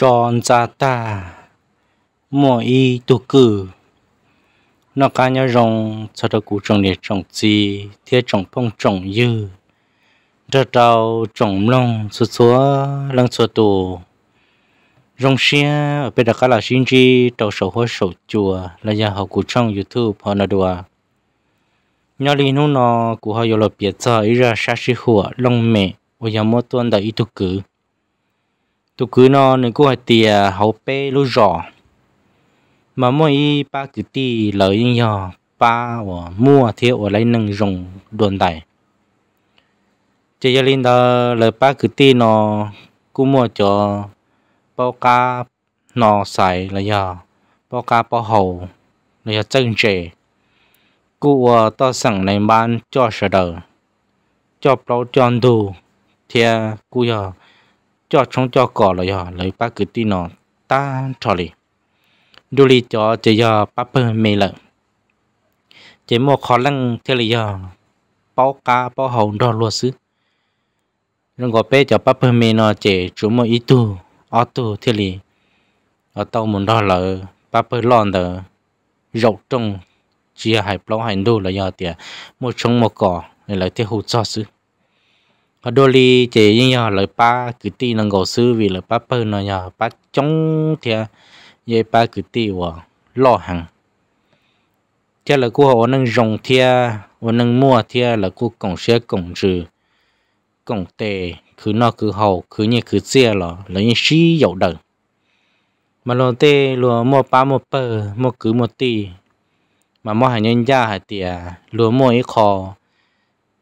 tròn ra ta mỗi y tu cử nó cá nhau rồng cho đó cụ trồng để trồng gì thế trồng phong trồng dư đó đầu trồng lông số số lăng số tù rồng xe ở bên đó cá là xin chi đầu sổ hoa sổ chùa là nhà họ cụ trong youtube họ là đùa nhỏ lì nó nó cụ họ yêu là biệt giờ ý ra xa xí hùa lông mẹ ở nhà mua tuần đã ý tu cử tu cứ nó nên cũng hay tiền hậu bê lú rò mà mỗi ba cứ tì lợi nhỏ ba và mua thiếu ở lấy nâng rồng đồn đại chỉ cho linh đó lời ba cứ tì nó cứ mua cho bao cá nó xài là giờ bao cá bao hầu là giờ chân trẻ cụ to sẵn này bán cho sợ đời cho bao tròn đủ thì cứ giờ cho trong cho cỏ là giờ lấy ba cái tin nó ta cho đi, đôi lì cho chỉ giờ ba phần mê lợ chỉ một khó lăng thế là giờ bao cá bao hồng đó luôn xứ nên gọi bé cho ba phần mê nó chỉ chú một ít tu ở tu thế lì ở tàu muốn đó là ba phần lon đó rậu trong chia hai bao hành đô là giờ tiệt một trong một cỏ là thế hụt cho xứ ở đôi li chỉ như là ba cứ ti năng gõ sư vì là ba bơ nó nhờ ba chống thì vậy ba cứ ti và lo hàng thế là cô họ năng rồng thì họ năng mua thì là cô cổng xe cổng trừ cổng tề cứ nó cứ hậu cứ như cứ xe lo, là như xí dầu đời mà lo tê lo mua ba mua bơ mua cứ mua ti mà mua hàng nhân gia hàng tiề lo mua ít kho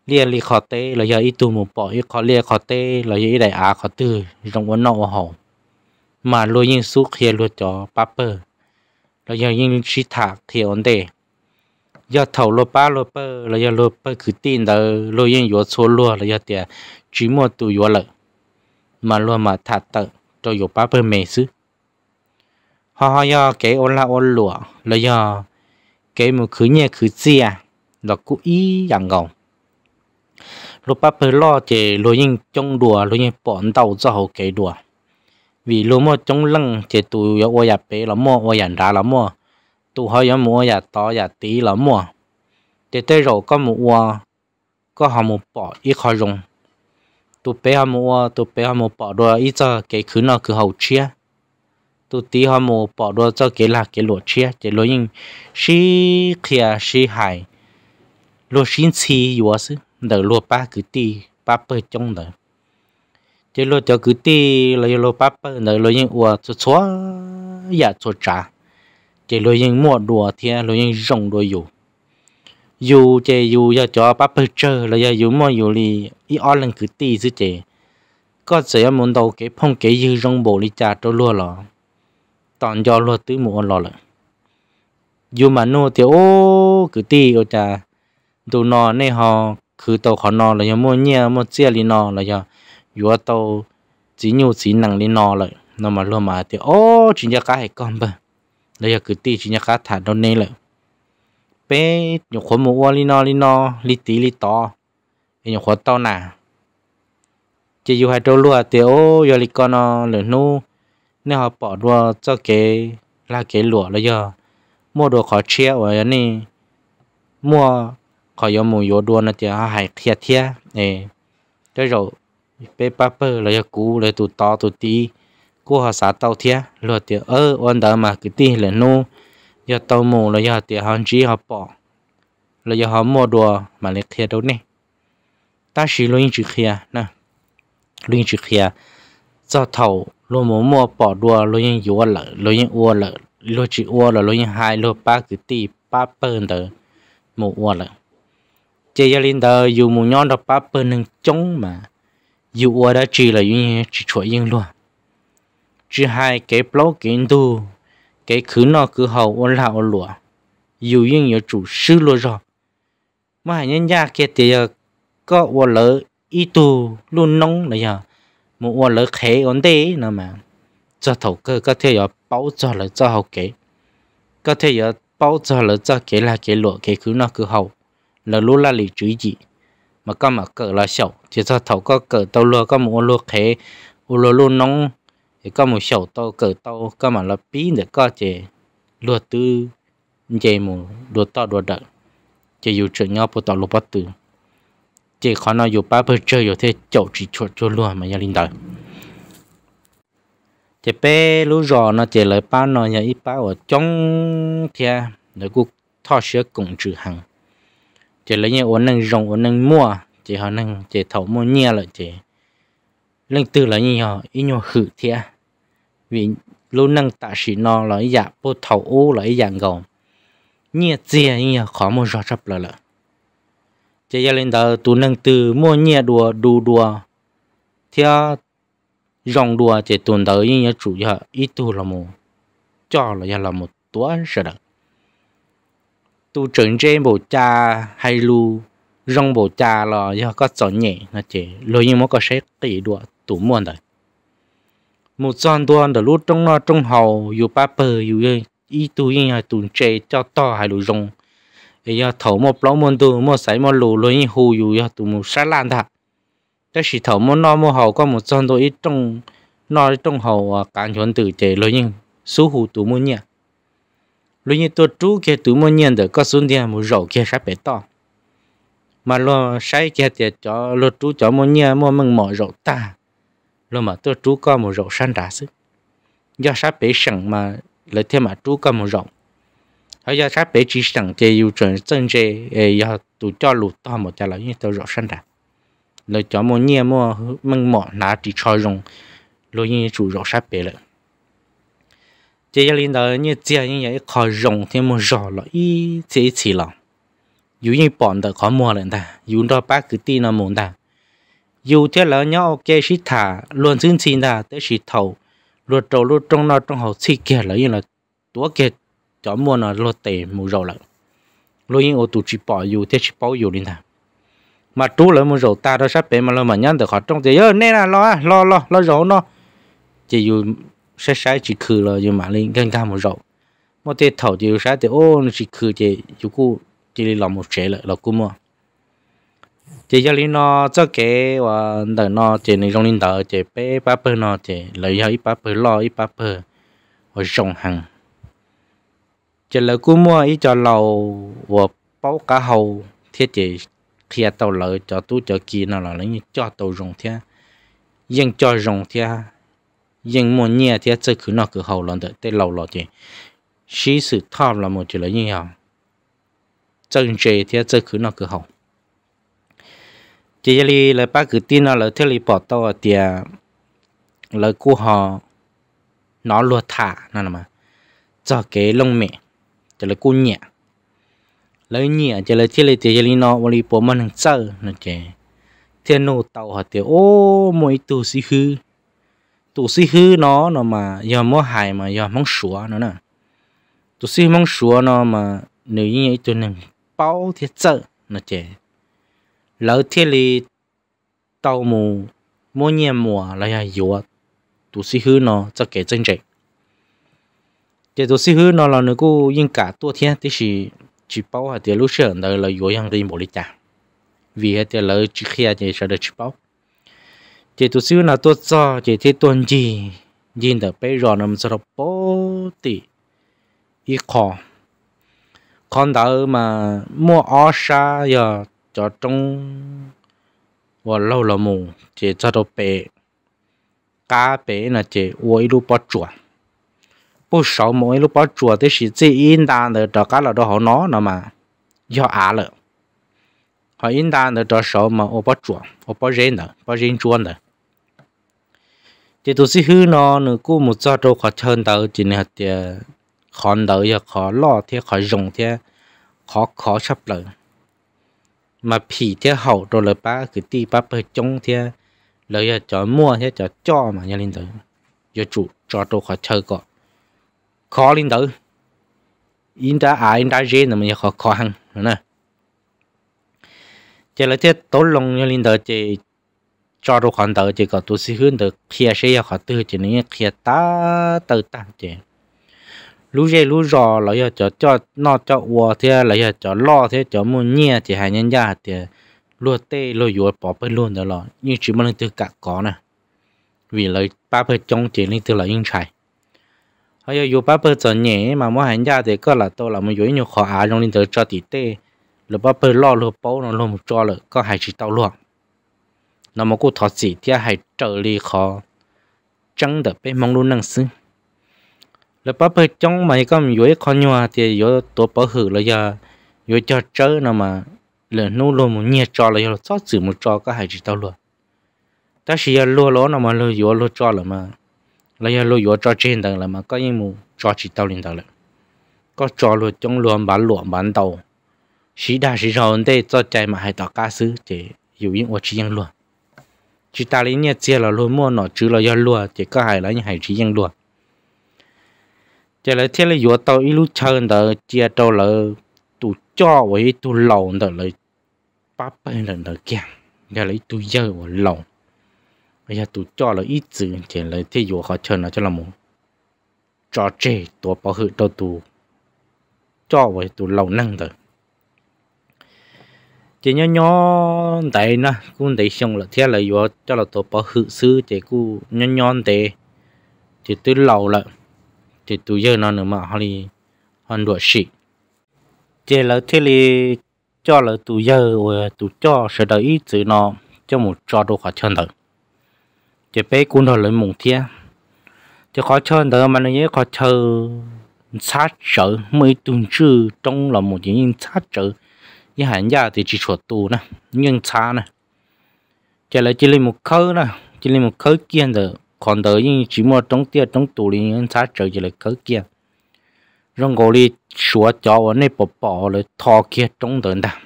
lia li khó tê là giờ tu một bỏ ít khó lia khó tê là giờ đại á khó tư trong vấn nọ hổ mà lôi yên suốt kia lôi cho paper là giờ yên chi thạc kia ổn đề giờ lô ba lô bơ là lô bơ cứ tin đó lôi yên yếu số lô là giờ tiền chỉ tu yếu lợi mà lô mà thạc tận cho yếu paper mê xứ họ họ giờ cái ôn là ôn lụa là giờ cái một nhẹ cứ gì à là ý dạng ngầu lúc ba phải lo chế lo nhìn trong đùa lo nhìn bọn đầu cho hậu kế đùa vì lo mua trong lăng chế tụ yếu ô yà bế là mua ô yà ra là mua tụ hơi yếu mua yà to yà tí là mua chế tới rồi có một ô có họ một bỏ ít khỏi dùng tụ bế họ một ô tụ bế họ một bỏ đùa ít cho cái khứ nào cứ hậu chia tụ tí họ một bỏ đùa cho cái là cái lụa chia chế lo nhìn xí kia xí hải lo xin xí yếu sức đỡ lo ba cứ ti ba bơ trong đỡ chế lo cho cứ ti là lo ba bơ đỡ lo những uo cho xóa giả dạ cho trả chế lo những mua đồ thì lo những rồng đồ dù dù chế dù giờ cho ba bơ chơi là giờ dù mua dù li ít ở lần cứ ti chứ chế có sẽ muốn đầu cái phong cái dư rong bộ đi trả cho lo lọ tòn cho lo tứ mua lọ lại dù mà nô thì ô cứ ti ô cha tụi nọ này họ cứ tàu khó nò là do mua nhia mua chia li nò là giờ, vừa tàu chỉ nhiều chỉ nặng li nò lại nó mà luôn mà thì ô chuyện nhà cá hay con bơ là giờ cứ ti chuyện nhà cá thả đâu nè lại bé nhiều khó mua li nò li nò li tí li to nhiều khó tàu nà chỉ dù hai trâu lúa thì ô giờ li con nó lửa nu nếu họ bỏ đua cho cái là cái lúa là giờ, mua đồ khó chia ở này mua khỏi yếu mù yếu đua nó chỉ hài khía thía nè tới rồi bé ba bơ là cú là tụ to tụ tí cú họ xả tàu thía rồi thì ơ ôn đỡ mà cái tí là nô giờ tàu mù là giờ thì họ chỉ họ bỏ là giờ họ mua đùa mà lại khía đâu nè ta chỉ luôn chỉ khía nè luôn chỉ khía cho thầu luôn muốn mua bỏ đùa luôn yên yếu lợ luôn yên ua lợ luôn chữ ua lợ, luôn yên hai luôn ba cái tí ba bơ đỡ mua ua lợ chế gia linh tờ dù mù nhon đọc bắp bên nâng chống mà dù ua đã chỉ là những chỉ chuỗi yên luôn chỉ hai cái blog kiến tu cái khứ nó cứ hậu ôn là ôn lụa dù yên nhớ chủ sư luôn rồi mà hãy nhân gia kia thì ờ, có ua lỡ ý tu luôn nông là giờ một ua lỡ khế ổn tế nữa mà cho thầu cơ có thể giờ bảo cho là cho hậu kế có thể giờ bảo cho là cho kế là kế lụa kế khứ nó cứ hậu là lúa là lì chú gì mà các mà cỡ là sầu chỉ cho thầu có cỡ tàu lúa có một lúa khé ô lúa lúa nóng thì có một sầu tàu cỡ tàu các mà là pí để có chỉ lúa tư chỉ một lúa to lúa đợt chỉ dù chuyện nhau bộ tàu lúa bắt từ chỉ khó nào dù ba bữa chơi dù thế chậu chỉ chuột cho lúa mà nhà linh đời chỉ bé lúa rò nó chỉ lấy ba nó nhà ít ba ở trong thì, để cũng thọ sữa cũng trừ hàng chỉ lấy như uống năng rộng uống năng mua chỉ họ năng chỉ thấu mua nhia lại chỉ lên từ là như họ ít nhau khử thia vì luôn năng tạ sĩ nó là dạng bố thấu u là dạng gồm nhia chia như khó mua rõ rập là lợ chỉ gia lên đó tu năng từ mua nhia đùa đù đùa theo rộng đùa chỉ tuần tới như chủ giờ ít tu là một cho là là một tuấn sợ đặc tu trưởng trên bộ cha hay lu rong bộ cha là do có sợ nhẹ là chỉ lối như mà có sẽ tỷ đùa tủ muôn đấy một son tuôn để lúc trong nó trong hầu dù ba bờ dù yên ý tu yên là tu chê cho to hay lu rong thì giờ thầu một lỗ môn tu một sải một lù lối như hù dù giờ tu một sát lan thật cái sự thấu một nó một hầu có một son tôi ít trong nó trong hầu à, cảm chuẩn từ chế lối như số hù tu muốn nhỉ lúc như tôi chú kia tụi mua nhân được có xuống đi mua rau kia sắp bể to mà lo sai kia thì cho lo chú cho mua nhân mua mừng mỏ rau ta lo mà tôi chú có một rau san đá sức do sắp bể sẵn mà lấy thêm mà chú có một rau hay do sắp bể chỉ sẵn thì yêu chuẩn chân chế do tụi cho lụt to một cho là như tôi rau san đá lời cho mua nhân mua mừng mỏ lá chỉ cho rong lo như chú rau sắp bể lại chỉ là đó như chỉ như vậy khó rộng thì một rõ là ý chỉ là dù như bọn khó mua lên ta đó bác cứ tin nó muốn ta dù thế là nhau ok sĩ thả luôn xin xin ta tới sĩ thầu luôn trâu luôn trong nó trong hậu sĩ kia là như là tua kia cho mua nó luôn tệ mù rõ chỉ bỏ dù chỉ bỏ dù lên mà trú lại một rổ ta đó sắp bé mà lo mà nhắn được họ trong thì ơ nên là lo lo lo lo rổ nó chỉ dù sẽ sai chỉ khử là như mà lên gần gần một rồi mà thế thầu thì sai thì ô chỉ khử thì chú cô chỉ làm một chế là là cô mà chỉ cho linh nó cho cái và đợi nó chỉ này trong linh đợi chỉ bé ba bơ nó chỉ lấy hơi ba bơ lo ít ba bơ và rộng hàng chỉ là cụ mà ít cho lầu và bao cá hậu thì chỉ khi tàu lợi cho tú cho kia nó là lấy cho tàu dùng thế riêng cho dùng thế nhưng mà nhẹ thì chơi cứ nó cứ hậu lần tới để lâu lâu thì sĩ sự tham là một chuyện là như nhau chân chế thì chơi cứ nó cứ hầu chỉ là là ba cứ tin nó là theo lý bỏ tao thì là cô họ nó lùa thả nè mà cho cái lông mẹ cho là cô nhẹ lấy nhẹ cho là thiết lấy thì lấy nó vào lý bỏ mình chơi nè chế theo nô tàu họ thì ô mỗi tu sĩ hư tụ sĩ hư nó nó mà giờ mua hài mà giờ mong sủa nó nè tụ sĩ mong sủa nó mà nếu như vậy tụi này bao thiết sợ nó chè lỡ thiết li tàu mù mua nhẹ mùa là giờ dùa tụ sĩ hư nó cho cái chân chạy chế tụ sĩ hư nó là nó cũng yên cả tua thiên thì chỉ chỉ bao hạt tiền lúc sớm nó là dùa yang đi một lít vì hết tiền lỡ chỉ khi ai chơi được chỉ bao chỉ tu sửa là tu cho chỉ thế tuân gì nhìn được bây giờ nằm sờ bố tì ít khó con đầu mà mua áo xa giờ cho trong và lâu là mù chỉ cho đồ bể cá bể là chỉ uống lúc bắt chuột bố sáu mỗi lúc bắt chuột thì chỉ chỉ yên đàn được cho cá là đó họ nó nữa mà do á lợ họ yên đàn được đó sáu mà ô bắt chuột ô bắt rên nữa bắt rên chuột nữa chỉ tôi sẽ hư nó nữa cô một giờ đâu khó chân tới chỉ này thì ờ, khó đỡ giờ khó lo thì khó dùng thì khó khó sắp lại mà phì thì hậu rồi là ba cứ đi ba phải chung thì lấy giờ cho mua thì cho cho mà nhà linh tử, giờ chủ cho đâu khó chơi có khó linh tới in đã à in đã rên mà nhà khó khó hăng nữa nè chỉ là thế tối lòng nhà linh tử chỉ cho đồ khoản tờ chỉ có tu sĩ hướng được kia sẽ yêu khó tư chỉ nên kia ta tự ta chỉ lũ dây lũ rò là cho cho nó cho uo thế là cho lo thế cho mua nhia chỉ hai nhân gia thì lúa tê lúa yếu bỏ bên luôn đó là nhưng chỉ muốn được cả có nè vì lời ba bên trong chỉ nên tôi là yên chạy hay yêu ba bên giờ nhẹ mà mua nhân gia thì có là tôi là một yếu nhiều khó á trong nên từ cho tỷ tê lúa ba bên lo lúa bao nó lúa một cho là có hai chỉ tao luộc nó mà cô thọ chỉ thì hãy trở đi khó chẳng được bên mong luôn năng sư là bà bơi trong mày có một khó nhòa thì yếu tổ bảo hử là giờ yếu cho chơi nó mà là nô lô một nhẹ trò là yếu sót chữ một trò có hại chỉ tao luôn ta chỉ là lô nó mà lô yếu lô trò là mà là yếu lô yếu trò trên tầng là mà có những mù trò chỉ tao lên tầng là có trò lô trong lô bán lụa bán tàu sĩ đa sĩ rào đây cho chạy mà hãy tỏ ca sứ chỉ yên ô chỉ yên chỉ ta lấy nhẹ xe là luôn mua nó chứ là do lùa chỉ có hai là những hải chỉ riêng lùa chỉ là thế là vừa tàu ít lúc chơi đó chia tàu là tụ cho với tụ lầu đó là ba bên là nó kia giờ lấy tụ dơ và lầu bây giờ tụ cho là ít chữ chỉ là thế vừa họ chơi nó cho là một trò chơi tụ bảo hư tàu tụ cho với tụ lầu năng rồi chỉ nhớ nhớ tại na, cũng tại xong là thế là vừa cho là tổ bảo hự sư chỉ cú nhớ nhớ tại chỉ từ lâu là chỉ từ giờ nó nữa mà họ đi hoàn đuổi sĩ chỉ là thế là cho là từ giờ và từ cho sẽ đợi ít chữ nó cho một cho đồ khó chân đời chỉ bé cũng là lấy mùng thiên chỉ khó chân đời mà nó nhớ khó chơi sát trở mấy tuần trừ trong là một những sát trở ý hạn gia thì chỉ chuột tù nè nhưng xa nè trả lại chỉ lên một khơi nè chỉ lên một khơi kia rồi còn tới nhưng chỉ mua trong tiền trong tù thì nhưng xa trở chỉ lại khơi kia rồi ngồi đi xóa cho ở nơi bỏ bỏ rồi thò kia trong tới ta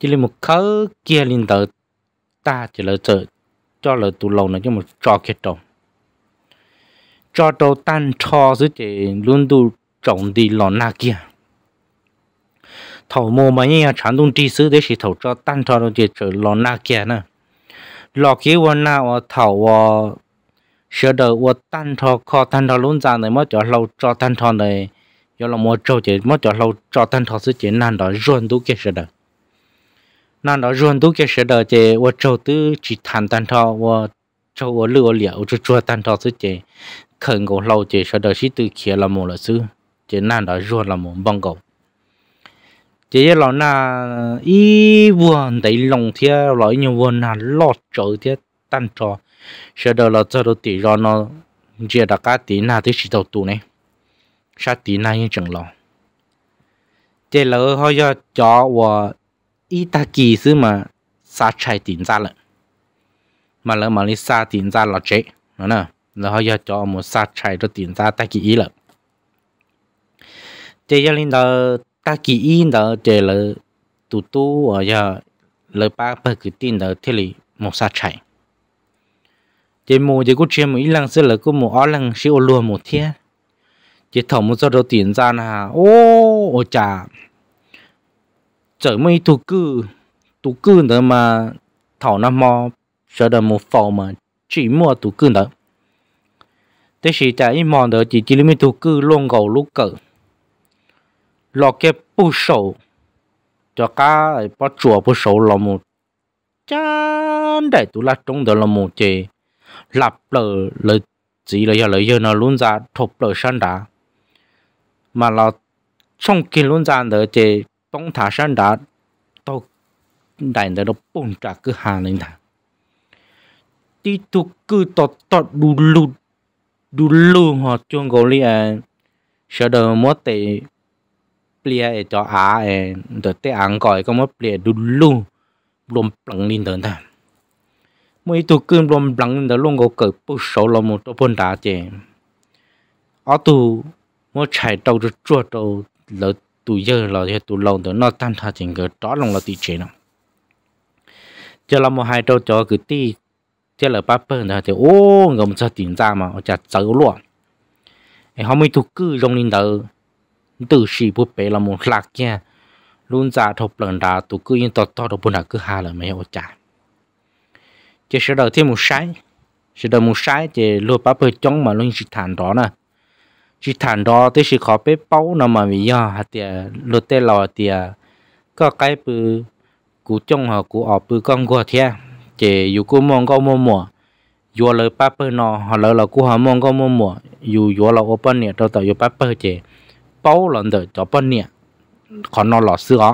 chỉ lên một khơi kia lên tới ta chỉ là chờ cho là tù lâu nữa cho một trò kia trồng cho trâu tan cho dưới chỉ luôn đủ trồng đi lò na kia thầu mô mà như à, chẳng đông trí xứ để chỉ thầu cho tăng cho nó chỉ trở lò na kia nè lò kia vào na vào thầu vào sửa đồ vào tăng cho kho tăng cho luôn ra này mới cho lâu cho tăng cho này do là mua trâu chỉ mới cho lâu cho tăng cho sự chỉ nan đó ruộng đủ kia sửa đời nan đó ruộng đủ kia sửa đời chỉ vào trâu tứ chỉ thành tăng cho vào trâu vào lửa liệu cho cho tăng cho sự chỉ khẩn cầu lâu chỉ sửa đời chỉ từ kia là một là xứ chỉ nan đó ruộng là một bông cầu chỉ là na ý vườn đấy lòng thiệt, lại như vườn là lọt chỗ thia tan trò sau đó là cho đầu tỷ rồi nó chỉ là cái tiền na thì chỉ đầu tư này sát tiền này như chẳng lo chỉ là họ cho chó và ý ta kỳ xứ mà sa chạy tiền ra lận mà lỡ mà đi sa tiền ra là chết nó nè rồi họ cho chó một sa chạy cho tiền ra ta kỳ ý lận chỉ cho linh đầu ta kỳ in đó để là tụ tụ ở giờ là ba ba cái tin đó thế là một sa chạy chỉ mua chỉ có chuyện một ít lần sẽ là có một ở lần sẽ luôn một thiên chỉ thầu một số đầu tiền ra là ô ô cha, chở mấy tụ cư tụ cư đó mà thầu nó mò sợ là một phòng mà chỉ mua tụ cư đó thế thì tại ít mòn đó chỉ chỉ mấy tụ cư luôn gầu lúc cỡ lo cái bù sầu cho cá bỏ chùa bù sầu lo một chán đại tu là trong đó là một chế lập lờ lời chỉ là giờ lời giờ nó luôn ra thục lờ san đá mà là trong khi luôn ra đó chế tông thả san đá tàu đại đó nó bùng trả cứ hàng lên thả tí tu cứ tọt tọt đu lụt đu lụt họ chuông gấu li à sợ đời mất tệ plia e cho á e đợt tê ăn gọi có mất plia đu lu lom plăng lên đợt ta mỗi tu cơn lom plăng lên đợt luôn có cỡ bút số lom một tô bún đá chè ở tu mỗi chạy đầu được chua đầu lỡ tu giờ là thì tu lâu đợt nó tan thà chỉnh cái đó lòng là tí chế nào cho là một hai đầu cho cứ ti, cho là ba bơ nữa thì ô ngầm sao tiền ra mà chặt sợ luôn em không mấy tu cư trong lên đợt từ sĩ bút bể là một lạc nha luôn giả thục lần đã tụ cứ yên tọt to đồ bún đã cứ hà là mấy ô chả chỉ sẽ đợi thêm một sái sẽ đợi một sái chỉ lúa bắp hơi chống mà luôn chỉ thản đó nè chỉ thản đó tới sự khó bếp bao nó mà vì do hạt tiền lúa tê lò tiền có cái bự cú trông họ cú ọp bự con gua thia chỉ dù cú mong có mua mua dù lời bắp hơi nó họ lời là cú hà mong có mua mua dù dù là open nè đâu tạo dù bắp hơi chỉ bao lần đời cho bao nhiêu còn nó lọ sữa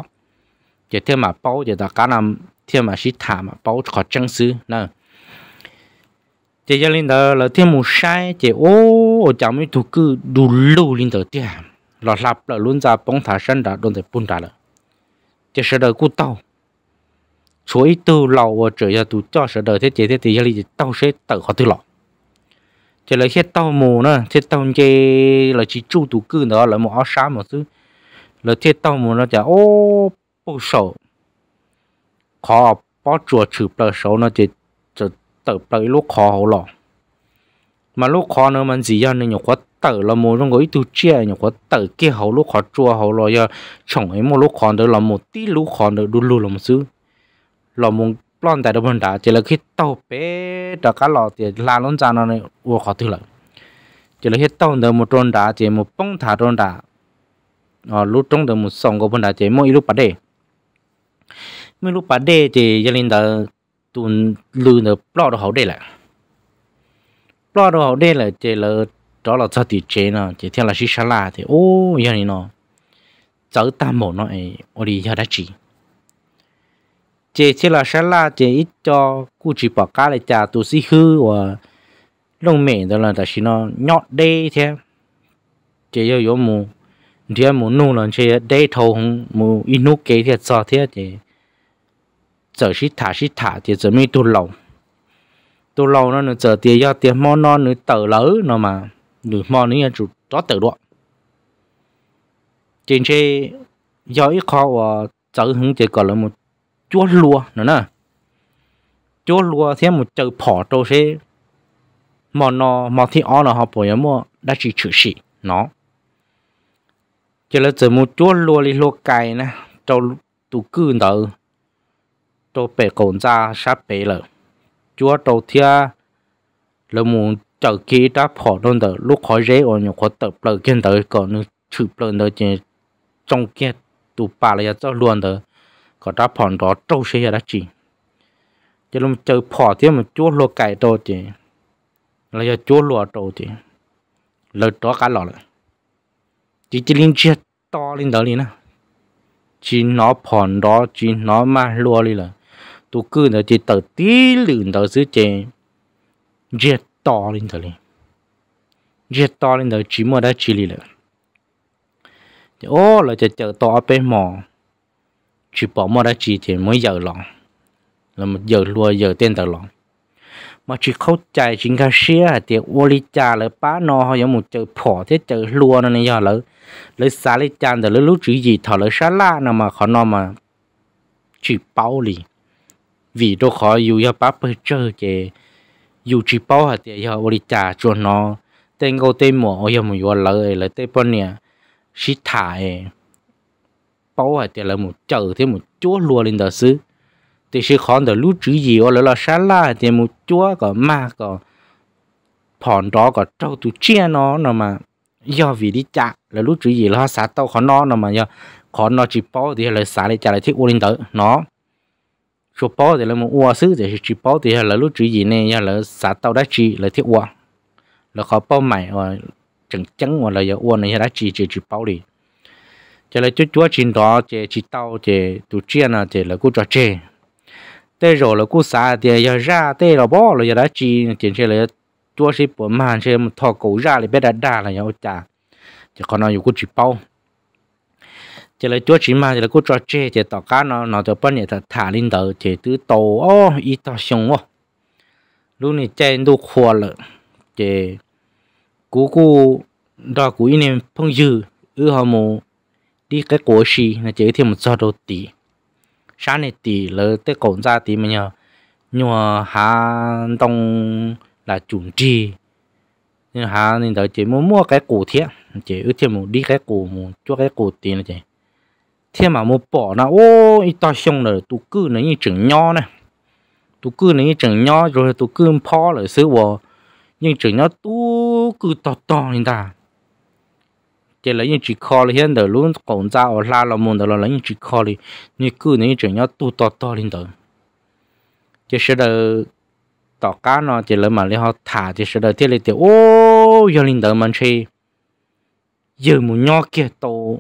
chỉ thêm mà bao chỉ ta cá làm thêm mà xí thả mà bao có chân sư nè chỉ cho linh đời là thêm một sai chỉ ô chẳng mấy thủ cứ đủ lâu linh đời tiền lọ lạp là luôn ra bóng thả sân đã đồn thể bún đã rồi chỉ sợ đời cú tàu chuối từ lâu và trở ra tụ cho sợ đời thế chỉ thế thì gia linh tàu sẽ tự họ tự lọ chỉ lấy hết tàu mù nữa thiết tàu chê là chỉ chu tủ cư đó là một áo sáng một thứ là thiết tàu mù nó chả ô bộ sổ khó bỏ chùa chữ bờ sổ nó chỉ chỉ tự bờ lúc khó hậu lọ mà lúc khó nữa mình gì ra nên nhiều quá tự là một trong cái tu chia nhiều quá tự kia hậu lúc khó chùa hậu lọ giờ chẳng ấy một lúc khó nữa là một tí lúc khó nữa đu lù là một thứ là một plon tại đâu bên đã chỉ là khi tàu bé đã cá lò thì là luôn ra nó này vô khó thứ lắm, chỉ là khi tàu được một trôn đã chỉ một bông thả trôn đã ở ờ, lúc trong được một sòng có bên đã chỉ mỗi lúc bắt đề mỗi lúc bắt đề thì gia đình đã tuần lư nữa plon được hậu đề lại plon được hậu đề lại chỉ là đó là sao thì chế nó chỉ theo là xí xá là thì ô gia đình nó cháu ta mổ nó ấy ô đi ra đã chỉ chế chế là sẽ là chế ít cho cụ chỉ bỏ cá lại trả tù sĩ hư và lông mẹ đó là tại nó nhọt đê thế chế yêu yếu mù thì mù nô là chế đê thầu không mù inu kế thế sao thế chế giờ sĩ thả sĩ thả thì giờ mới tu lâu tu lâu nó nữa giờ thì do tiền mò non nữa tờ lỡ nó mà nửa mò nữa chủ đó tờ đoạn trên chế do ít khó và giờ hướng chế còn là một chúa lùa nữa nè chúa lùa thế một chữ phỏ trâu thế mà nó mà thì ở nó họ bỏ mà đã chỉ chữ sĩ nó chỉ là từ một chúa lùa đi lùa cày nè trâu tu cư nợ trâu bể cồn ra sắp bể lợ chúa trâu thia là muốn chữ kia đã phỏ đơn tờ lúc khỏi dễ ở nhà khó tập lời kiên tờ còn chữ lời tờ chỉ trong kia tụ bà là cho luôn tờ có đá phòn đó trâu xe đã chỉ cho lúc chơi phò thế mà chúa lúa cày trâu chỉ là cho chúa lúa trâu chỉ lời đó cả lọ lại chỉ chỉ liên chia to lên đó liền á chỉ nó phòn đó chỉ nó mà lúa đi là tôi cứ là chỉ tờ tí lửng tờ dưới chè chia to lên đó linh chia to lên đó chỉ mà đã chỉ liền là ô là chờ chờ to bên mỏ chỉ bỏ mà đã chỉ thì mới giờ lòng là một giờ lùa giờ tên tờ lòng mà chỉ khâu chạy chính cái xe à, thì ô li cha là bá nó họ giống một chữ phỏ thế chữ lùa nó này giờ lỡ lỡ xả lấy chan rồi lỡ lúc chữ gì thọ lỡ xả la nó mà khó nó mà chỉ bao lì vì đâu khó yêu ya bá bơ chơi cái, yêu chỉ bao hạt à, thì giờ ô li cha cho nó tên câu tên mỏ ở giống một lỡ lỡ tên bao nè xí thải bao hay thì là một chợ thì một chúa lùa lên đó xứ thì sự khó được lúc gì ở là sát la thì một chúa có ma có phòn đó có trâu tu chia nó nó mà do vì đi chạ là lúc chữ gì là sát tao khó nó nó mà do khó nó chỉ bao thì là sát lại chạ lại thích u lên tới nó số bao thì là một ua xứ thì chỉ bao thì là lúc chữ gì này là sát tao đã chỉ là thiết ua là khó bao mày rồi chẳng chẳng là giờ ua này đã chỉ chỉ chỉ bao đi chỉ là chút chút chín đó chỉ chỉ tàu chỉ tụ chia là chỉ là cú trò chê tê rồi là cú xả thì giờ ra tê là bỏ rồi giờ đã chi chỉ chỉ là chút sĩ bốn màn chỉ một thọ cổ ra thì biết đã đa là nhau chả chỉ còn nói cú chỉ bao chỉ là chút chỉ mà chỉ là cú trò chê chỉ tàu cá nó nó cho bên này thả lên đầu chỉ tứ tàu ô ít tàu sông ô lúc này chạy đủ khoa rồi, chỉ cú cú đó cú ý niệm phong dư ư họ mù đi cái cố xì là chỉ thêm một giờ đồ tỷ sáng này tỷ lỡ tới cổng ra tí mà nhờ nhưng mà hà đông là chuẩn trì nhưng hà nên đó chỉ muốn mua cái cổ thiệt chỉ ước thêm một đi cái cổ một chỗ cái cổ tiền là chỉ thêm mà muốn bỏ nó ô ít to xong rồi tụ cứ nó như trứng nho này tụ cứ nó như trứng nho rồi tụ cứ po rồi xứ bò nhưng trứng nho tụ cứ to to như ta chỉ là những chỉ khó là hiện đời luôn còn ra ở la là môn đó là những chỉ khó là như cứ những chuyện nhau tu to to lên đó chỉ sẽ đời tỏ cá nó chỉ là mà lấy họ thả chỉ sẽ đời thiết lên tiểu ô giờ lên đời mình chơi giờ muốn nhau kia tổ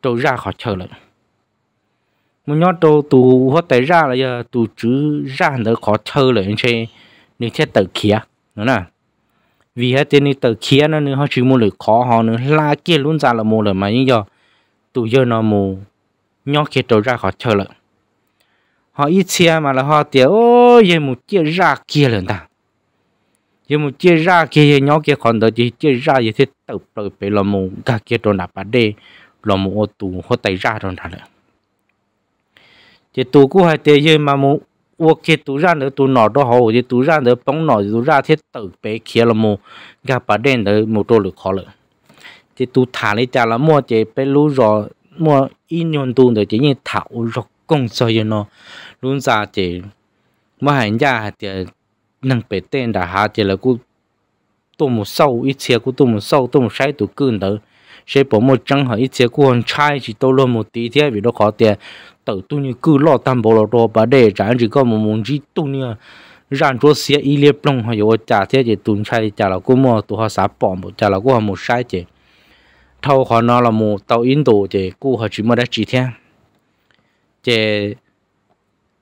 tổ ra khỏi chờ lại muốn nhau tổ tụ hết tại ra là giờ tụ chữ ra đời khỏi chờ lại chơi nếu thiết tự kia nữa nè vì hết tên này tự kia nó nữa họ chỉ mua lời khó họ nữa la kia luôn ra là mua lời mà nhưng giờ tụi giờ nó mù nhóc kia trâu ra họ chờ lợn họ ít xe mà là họ tiếc ôi giờ một chia ra kia lợn ta giờ một chia ra kia nhóc kia còn đợi chỉ chia ra giờ thế tờ tờ bị là mù cả kia trâu nạp bà đi là mù ô tù họ tay ra rồi nè chứ tù cũng hay tiếc giờ mà mù 我给都让的都拿到好，我就都让的帮拿都让些豆白切了么，噶把点的么多了好了，这都谈了家了么，这白路绕么一年多的这人讨绕工作人咯，弄啥这，么人家这能白点的哈这了个多么少，一切个多么少，多么少都够了。sẽ bỏ một chẳng hỏi chế cũng con trai chỉ tôi luôn một tí thế vì nó khó tiền tự tu như cứ lo tam bồ lo đồ bà để chẳng chỉ có một muốn chỉ tu như rằng chúa sẽ y liệp long hay vô trả thế chỉ tuần trai trả là của mua tụ họ sá bỏ một trả là của họ một sai chỉ thâu họ nó là một tàu in đồ chỉ của họ chỉ mới đã chỉ thế chỉ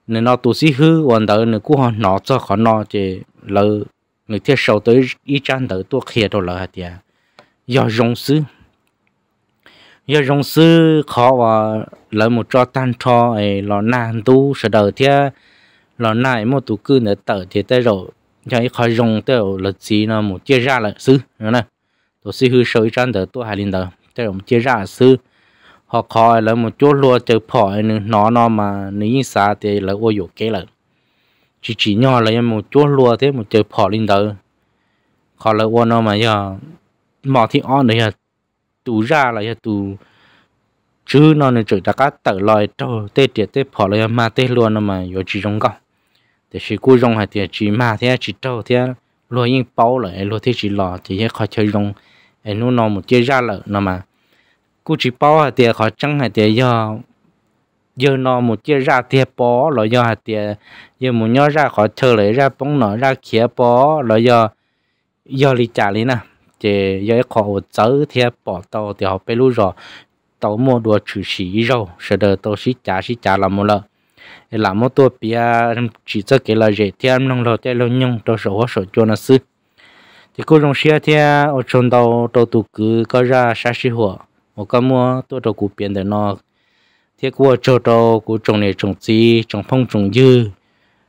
nên nó tụ sĩ hư còn đỡ nữa của họ nó cho họ nó chỉ là người thiết sầu tới ý chăn tới tuột khía đồ là hạt tiền do rong sứ giờ rong sư khó và lấy một cho tan cho ấy lò nan tu sợ đầu thế lò nại một tu cư nữa tờ thì tới rồi ấy khó rong tới là gì nó một chia ra là sư nữa nè tôi sư hư sôi chân tới tôi hai linh tới rồi một chia ra là sư họ khó lấy một chỗ lúa tới phỏ nó nó mà nếu xa thì là ô dụ kế lại chỉ chỉ nhỏ là một chỗ lúa thế một chỗ phỏ linh tới khó lấy ô nó mà giờ mỏ thì ăn đấy tu ra là tu chứ nó nên chửi ta cá tờ lòi cho tê tiệt tê phò lại mà tê luôn mà yo chỉ trong góc thì chỉ cú trong hay thì chỉ mà thế chỉ trâu thế luôn yên bao lại luôn thế chỉ lo thì cái khó chơi trong em nó nó một chơi ra lợ nó mà cú chỉ bao hay thì khó chăng hay thì do giờ nó một chơi ra thì bao rồi do hay thì giờ một nhớ ra khó chơi lại ra bóng nó ra kia bao rồi do do lý trả lý nè thì giờ có cháu thì bỏ tàu thì họ phải lưu rồi tàu mua đồ chữ sĩ rồi sau đó tàu sĩ trả sĩ trả là một lần làm một tổ bia chỉ cho cái là dễ thêm nông lợn tê lợn nhung tàu sổ sổ cho nó xứ thì cô rong xe thì ở trong tàu tàu tụ cứ có ra xa xí hồ một cái mua tổ tàu cụ biển để nó thì cô cho tàu cụ trồng này trồng gì trồng phong trồng dư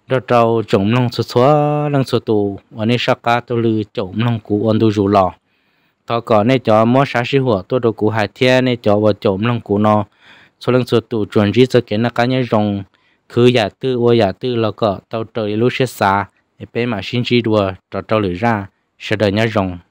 đó tàu trồng nông số số nông số tụ ở nơi sao cá tàu lư trồng nông cụ ăn đồ rủ lò thọ cỏ này cho mua sáng sĩ hùa tôi đồ cụ hải thiên này cho vào trộm lòng cụ nó số lần số tụ chuẩn gì cho kiến là cá nhân rồng cứ giả tư ô giả tư là cỏ tàu trời lúc xe xa bên mà sinh chỉ đùa cho tàu lửa ra sẽ đợi nhớ rồng